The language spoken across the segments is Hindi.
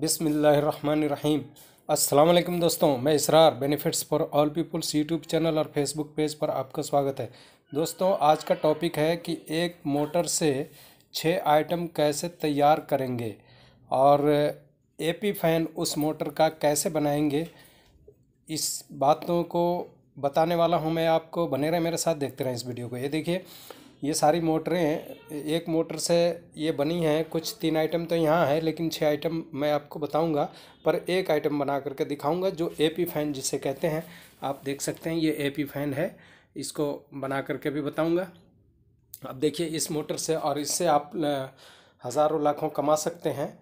बिसमीम असलम दोस्तों मैं Israr benefits for all peoples YouTube channel और फेसबुक पेज पर आपका स्वागत है दोस्तों आज का टॉपिक है कि एक मोटर से छः आइटम कैसे तैयार करेंगे और एपी फैन उस मोटर का कैसे बनाएंगे इस बातों को बताने वाला हूं मैं आपको बने रहे मेरे साथ देखते रहें इस वीडियो को ये देखिए ये सारी मोटरें एक मोटर से ये बनी हैं कुछ तीन आइटम तो यहाँ है लेकिन छः आइटम मैं आपको बताऊंगा पर एक आइटम बना करके दिखाऊंगा जो ए पी फैन जिसे कहते हैं आप देख सकते हैं ये ए पी फैन है इसको बना करके भी बताऊंगा अब देखिए इस मोटर से और इससे आप हज़ारों लाखों कमा सकते हैं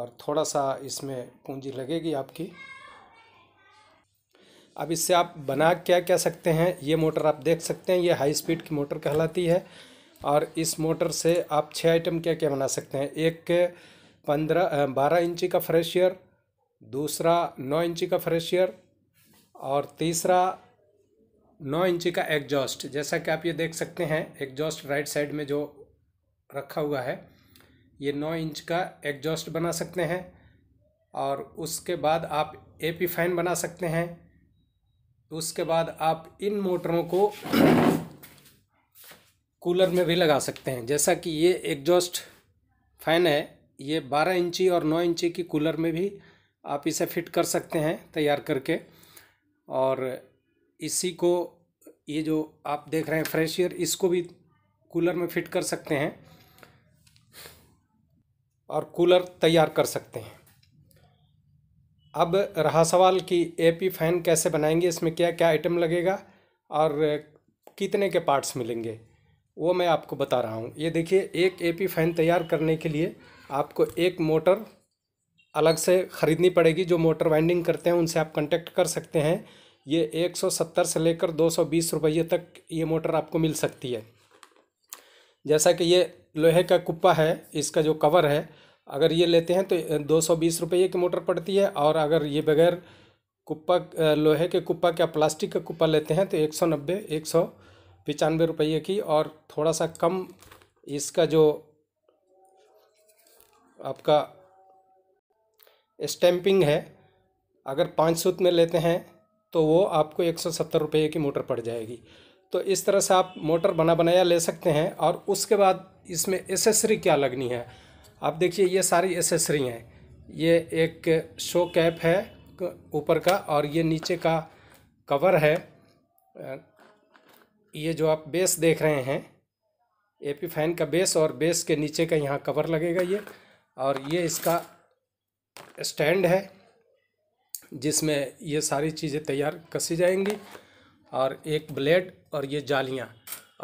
और थोड़ा सा इसमें पूंजी लगेगी आपकी अब इससे आप बना क्या क्या सकते हैं ये मोटर आप देख सकते हैं ये हाई स्पीड की मोटर कहलाती है और इस मोटर से आप छः आइटम क्या क्या बना सकते हैं एक पंद्रह बारह इंची का फ्रेशियर दूसरा नौ इंची का फ्रेशियर और तीसरा नौ इंची का एग्जॉस्ट जैसा कि आप ये देख सकते हैं एग्जॉस्ट राइट साइड में जो रखा हुआ है ये नौ इंच का एग्जॉस्ट बना सकते हैं और उसके बाद आप एपी फैन बना सकते हैं तो उसके बाद आप इन मोटरों को कूलर में भी लगा सकते हैं जैसा कि ये एग्जॉस्ट फैन है ये बारह इंची और नौ इंची की कूलर में भी आप इसे फिट कर सकते हैं तैयार करके और इसी को ये जो आप देख रहे हैं फ्रेश एयर इसको भी कूलर में फिट कर सकते हैं और कूलर तैयार कर सकते हैं अब रहा सवाल कि ए पी फैन कैसे बनाएंगे इसमें क्या क्या आइटम लगेगा और कितने के पार्ट्स मिलेंगे वो मैं आपको बता रहा हूँ ये देखिए एक ए पी फैन तैयार करने के लिए आपको एक मोटर अलग से ख़रीदनी पड़ेगी जो मोटर वाइंडिंग करते हैं उनसे आप कांटेक्ट कर सकते हैं ये 170 से लेकर 220 रुपये तक ये मोटर आपको मिल सकती है जैसा कि ये लोहे का कुप्पा है इसका जो कवर है अगर ये लेते हैं तो दो सौ बीस रुपये की मोटर पड़ती है और अगर ये बगैर कुप्पा लोहे के कुप्पा या प्लास्टिक का कुप्पा लेते हैं तो एक सौ नब्बे एक सौ पचानवे रुपये की और थोड़ा सा कम इसका जो आपका स्टैम्पिंग है अगर पाँच सूत में लेते हैं तो वो आपको एक सौ सत्तर रुपये की मोटर पड़ जाएगी तो इस तरह से आप मोटर बना बनाया ले सकते हैं और उसके बाद इसमें एसेसरी क्या लगनी है आप देखिए ये सारी एसेसरी हैं ये एक शो कैप है ऊपर का और ये नीचे का कवर है ये जो आप बेस देख रहे हैं एपी फैन का बेस और बेस के नीचे का यहाँ कवर लगेगा ये और ये इसका स्टैंड है जिसमें ये सारी चीज़ें तैयार कसी जाएंगी और एक ब्लेड और ये जालियाँ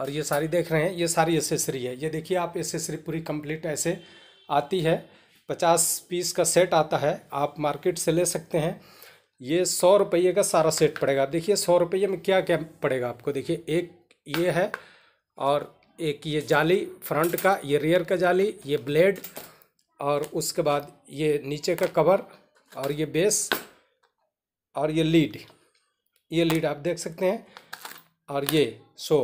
और ये सारी देख रहे हैं ये सारी एसेसरी है ये देखिए आप एसेसरी पूरी कंप्लीट ऐसे आती है पचास पीस का सेट आता है आप मार्केट से ले सकते हैं ये सौ रुपये का सारा सेट पड़ेगा देखिए सौ रुपये में क्या क्या पड़ेगा आपको देखिए एक ये है और एक ये जाली फ्रंट का ये रियर का जाली ये ब्लेड और उसके बाद ये नीचे का कवर और ये बेस और ये लीड ये लीड आप देख सकते हैं और ये सो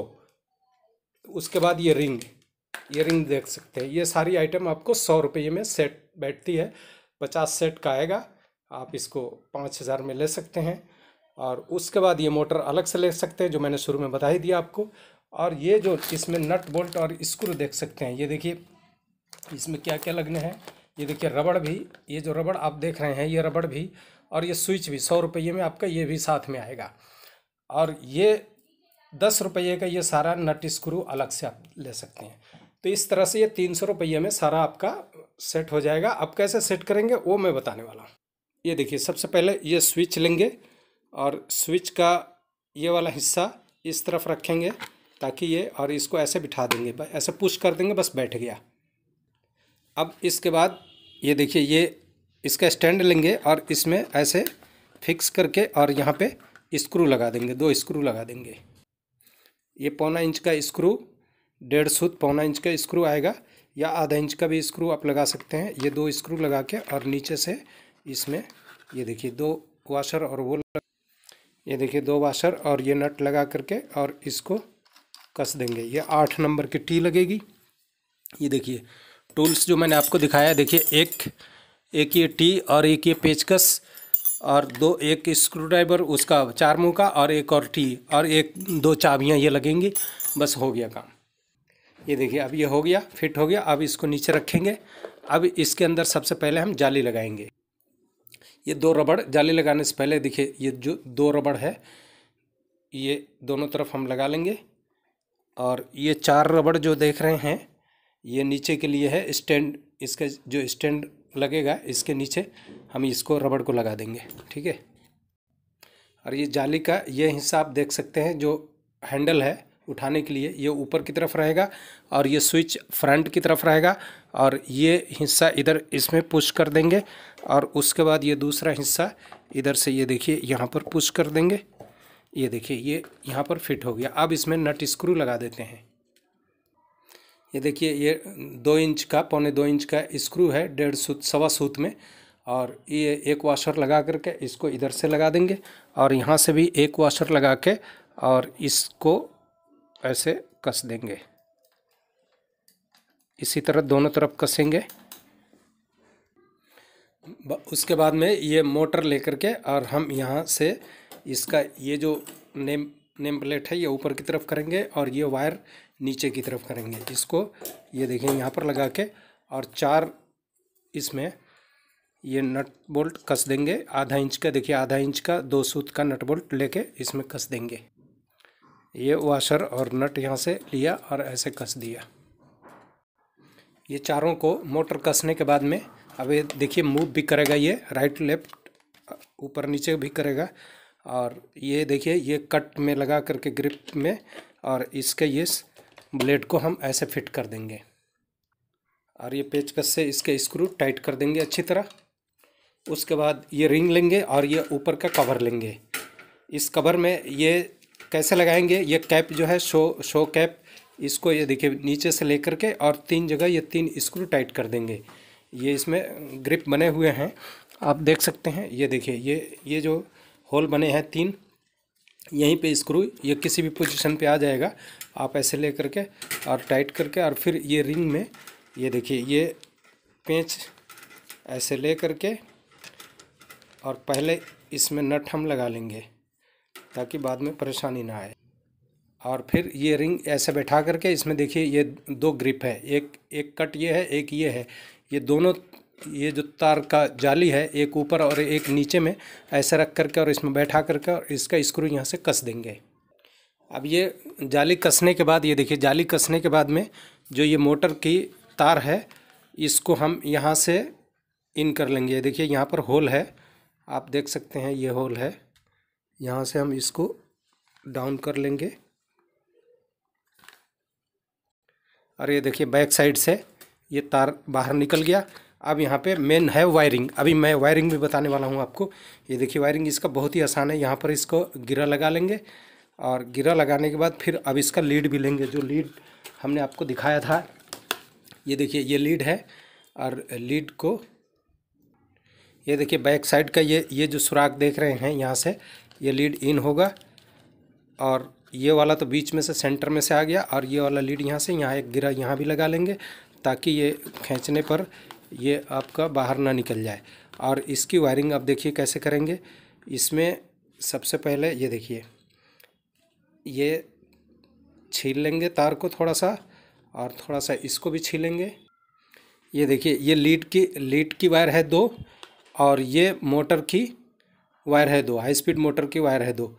उसके बाद ये रिंग ईयरिंग देख सकते हैं ये सारी आइटम आपको सौ रुपये में सेट बैठती है पचास सेट का आएगा आप इसको पाँच हज़ार में ले सकते हैं और उसके बाद ये मोटर अलग से ले सकते हैं जो मैंने शुरू में बता ही दिया आपको और ये जो इसमें नट बोल्ट और स्क्रू देख सकते हैं ये देखिए इसमें क्या क्या लगने हैं ये देखिए रबड़ भी ये जो रबड़ आप देख रहे हैं ये रबड़ भी और ये स्विच भी सौ रुपये में आपका ये भी साथ में आएगा और ये दस रुपये का ये सारा नट स्क्रू अलग से आप ले सकते हैं तो इस तरह से ये तीन सौ रुपये में सारा आपका सेट हो जाएगा आप कैसे सेट करेंगे वो मैं बताने वाला हूँ ये देखिए सबसे पहले ये स्विच लेंगे और स्विच का ये वाला हिस्सा इस तरफ रखेंगे ताकि ये और इसको ऐसे बिठा देंगे ऐसे पुश कर देंगे बस बैठ गया अब इसके बाद ये देखिए ये इसका स्टैंड लेंगे और इसमें ऐसे फिक्स करके और यहाँ पे स्क्रू लगा देंगे दो स्क्रू लगा देंगे ये पौना इंच का स्क्रू डेढ़ सूत पौना इंच का स्क्रू आएगा या आधा इंच का भी स्क्रू आप लगा सकते हैं ये दो स्क्रू लगा के और नीचे से इसमें ये देखिए दो वाशर और वो ये देखिए दो वाशर और ये नट लगा करके और इसको कस देंगे ये आठ नंबर की टी लगेगी ये देखिए टूल्स जो मैंने आपको दिखाया देखिए एक एक ये टी और एक ये पेचकस और दो एक स्क्रू ड्राइवर उसका चार मुँह का और एक और टी और एक दो चाबियाँ ये लगेंगी बस हो गया काम ये देखिए अब ये हो गया फिट हो गया अब इसको नीचे रखेंगे अब इसके अंदर सबसे पहले हम जाली लगाएंगे ये दो रबड़ जाली लगाने से पहले देखिए ये जो दो रबड़ है ये दोनों तरफ हम लगा लेंगे और ये चार रबड़ जो देख रहे हैं ये नीचे के लिए है स्टैंड इसका जो स्टैंड लगेगा इसके नीचे हम इसको रबड़ को लगा देंगे ठीक है और ये जाली का ये हिस्सा आप देख सकते हैं जो हैंडल है उठाने के लिए ये ऊपर की तरफ रहेगा और ये स्विच फ्रंट की तरफ रहेगा और ये हिस्सा इधर इसमें पुश कर देंगे और उसके बाद ये दूसरा हिस्सा इधर से ये देखिए यहाँ पर पुश कर देंगे ये देखिए ये यहाँ पर फिट हो गया अब इसमें नट स्क्रू लगा देते हैं ये देखिए ये दो इंच का पौने दो इंच का स्क्रू है डेढ़ सूत सवा सूत में और ये एक वाशर लगा करके इसको इधर से लगा देंगे और यहाँ से भी एक वाशर लगा के और इसको ऐसे कस देंगे इसी तरह दोनों तरफ कसेंगे उसके बाद में ये मोटर लेकर के और हम यहाँ से इसका ये जो नेम नेम प्लेट है ये ऊपर की तरफ करेंगे और ये वायर नीचे की तरफ करेंगे इसको ये देखें यहाँ पर लगा के और चार इसमें ये नट बोल्ट कस देंगे आधा इंच का देखिए आधा इंच का दो सूत का नट बोल्ट लेके इसमें कस देंगे ये वाशर और नट यहाँ से लिया और ऐसे कस दिया ये चारों को मोटर कसने के बाद में अब ये देखिए मूव भी करेगा ये राइट लेफ्ट ऊपर नीचे भी करेगा और ये देखिए ये कट में लगा करके ग्रिप में और इसके ये ब्लेड को हम ऐसे फिट कर देंगे और ये पेचकस से इसके स्क्रू टाइट कर देंगे अच्छी तरह उसके बाद ये रिंग लेंगे और ये ऊपर का कवर लेंगे इस कवर में ये कैसे लगाएंगे ये कैप जो है शो शो कैप इसको ये देखिए नीचे से लेकर के और तीन जगह ये तीन स्क्रू टाइट कर देंगे ये इसमें ग्रिप बने हुए हैं आप देख सकते हैं ये देखिए ये ये जो होल बने हैं तीन यहीं पे स्क्रू ये किसी भी पोजीशन पे आ जाएगा आप ऐसे ले करके और टाइट करके और फिर ये रिंग में ये देखिए ये पेंच ऐसे ले करके और पहले इसमें नट हम लगा लेंगे ताकि बाद में परेशानी ना आए और फिर ये रिंग ऐसे बैठा करके इसमें देखिए ये दो ग्रिप है एक एक कट ये है एक ये है ये दोनों ये जो तार का जाली है एक ऊपर और एक नीचे में ऐसे रख करके और इसमें बैठा करके और इसका स्क्रू यहाँ से कस देंगे अब ये जाली कसने के बाद ये देखिए जाली कसने के बाद में जो ये मोटर की तार है इसको हम यहाँ से इन कर लेंगे देखिए यहाँ पर होल है आप देख सकते हैं ये होल है यहाँ से हम इसको डाउन कर लेंगे और ये देखिए बैक साइड से ये तार बाहर निकल गया अब यहाँ पे मेन है वायरिंग अभी मैं वायरिंग भी बताने वाला हूँ आपको ये देखिए वायरिंग इसका बहुत ही आसान है यहाँ पर इसको गिरा लगा लेंगे और गिरा लगाने के बाद फिर अब इसका लीड भी लेंगे जो लीड हमने आपको दिखाया था ये देखिए ये लीड है और लीड को ये देखिए बैक साइड का ये ये जो सुराख देख रहे हैं यहाँ से ये लीड इन होगा और ये वाला तो बीच में से सेंटर में से आ गया और ये वाला लीड यहाँ से यहाँ एक गिरा यहाँ भी लगा लेंगे ताकि ये खींचने पर ये आपका बाहर ना निकल जाए और इसकी वायरिंग आप देखिए कैसे करेंगे इसमें सबसे पहले ये देखिए ये छील लेंगे तार को थोड़ा सा और थोड़ा सा इसको भी छीलेंगे ये देखिए ये लीड की लीड की वायर है दो और ये मोटर की वायर है दो हाई स्पीड मोटर की वायर है दो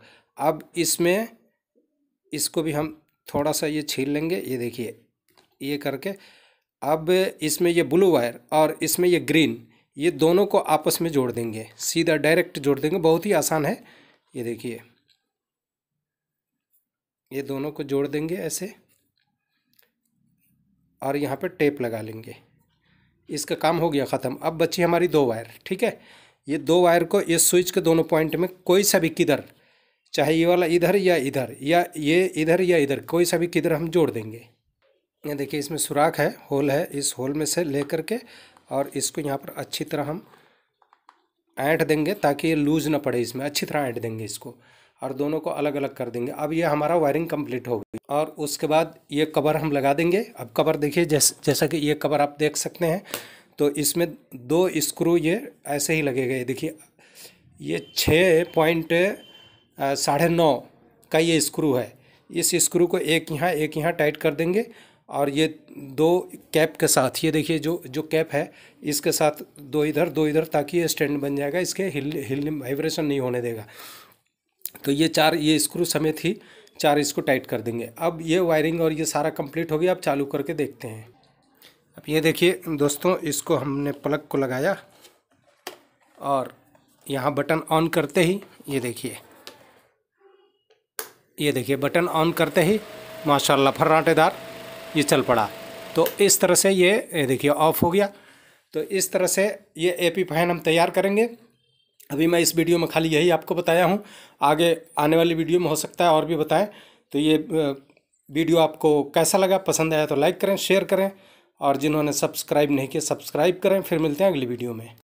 अब इसमें इसको भी हम थोड़ा सा ये छील लेंगे ये देखिए ये करके अब इसमें ये ब्लू वायर और इसमें ये ग्रीन ये दोनों को आपस में जोड़ देंगे सीधा डायरेक्ट जोड़ देंगे बहुत ही आसान है ये देखिए ये दोनों को जोड़ देंगे ऐसे और यहाँ पे टेप लगा लेंगे इसका काम हो गया ख़त्म अब बची हमारी दो वायर ठीक है ये दो वायर को ये स्विच के दोनों पॉइंट में कोई सा भी किधर चाहे ये वाला इधर या इधर या ये इधर या इधर कोई सा भी किधर हम जोड़ देंगे ये देखिए इसमें सुराख है होल है इस होल में से ले करके और इसको यहाँ पर अच्छी तरह हम ऐड देंगे ताकि ये लूज़ ना पड़े इसमें अच्छी तरह ऐड देंगे इसको और दोनों को अलग अलग कर देंगे अब ये हमारा वायरिंग कंप्लीट हो गई और उसके बाद ये कवर हम लगा देंगे अब कवर देखिए जैस जैसा कि ये कवर आप देख सकते हैं तो इसमें दो स्क्रू ये ऐसे ही लगेगा गए देखिए ये छः पॉइंट साढ़े नौ का ये स्क्रू है इस स्क्रू को एक यहाँ एक यहाँ टाइट कर देंगे और ये दो कैप के साथ ये देखिए जो जो कैप है इसके साथ दो इधर दो इधर ताकि ये स्टैंड बन जाएगा इसके हिल हिल वाइब्रेशन नहीं होने देगा तो ये चार ये स्क्रू समेत ही चार इसको टाइट कर देंगे अब ये वायरिंग और ये सारा कंप्लीट हो गया अब चालू करके देखते हैं अब ये देखिए दोस्तों इसको हमने प्लग को लगाया और यहाँ बटन ऑन करते ही ये देखिए ये देखिए बटन ऑन करते ही माशाल्लाह फर्राटेदार ये चल पड़ा तो इस तरह से ये, ये देखिए ऑफ हो गया तो इस तरह से ये ए पी फैन हम तैयार करेंगे अभी मैं इस वीडियो में खाली यही आपको बताया हूँ आगे आने वाली वीडियो में हो सकता है और भी बताएं तो ये वीडियो आपको कैसा लगा पसंद आया तो लाइक करें शेयर करें और जिन्होंने सब्सक्राइब नहीं किया सब्सक्राइब करें फिर मिलते हैं अगली वीडियो में